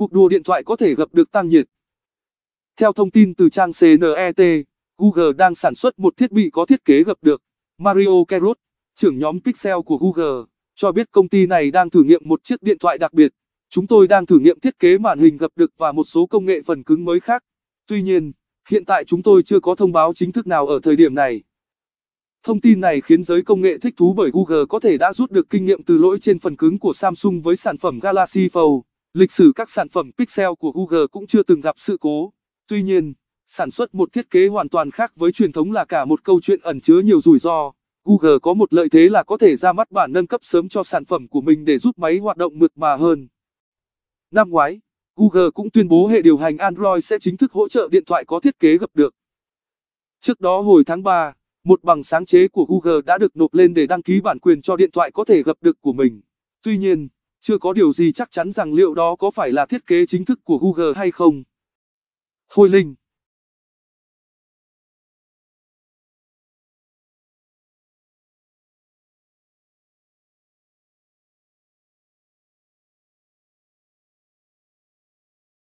cuộc đua điện thoại có thể gặp được tăng nhiệt. Theo thông tin từ trang CNET, Google đang sản xuất một thiết bị có thiết kế gập được. Mario Carrot, trưởng nhóm Pixel của Google, cho biết công ty này đang thử nghiệm một chiếc điện thoại đặc biệt. Chúng tôi đang thử nghiệm thiết kế màn hình gập được và một số công nghệ phần cứng mới khác. Tuy nhiên, hiện tại chúng tôi chưa có thông báo chính thức nào ở thời điểm này. Thông tin này khiến giới công nghệ thích thú bởi Google có thể đã rút được kinh nghiệm từ lỗi trên phần cứng của Samsung với sản phẩm Galaxy Fold. Lịch sử các sản phẩm Pixel của Google cũng chưa từng gặp sự cố. Tuy nhiên, sản xuất một thiết kế hoàn toàn khác với truyền thống là cả một câu chuyện ẩn chứa nhiều rủi ro. Google có một lợi thế là có thể ra mắt bản nâng cấp sớm cho sản phẩm của mình để giúp máy hoạt động mượt mà hơn. Năm ngoái, Google cũng tuyên bố hệ điều hành Android sẽ chính thức hỗ trợ điện thoại có thiết kế gập được. Trước đó hồi tháng 3, một bằng sáng chế của Google đã được nộp lên để đăng ký bản quyền cho điện thoại có thể gập được của mình. Tuy nhiên, chưa có điều gì chắc chắn rằng liệu đó có phải là thiết kế chính thức của Google hay không. Khôi Linh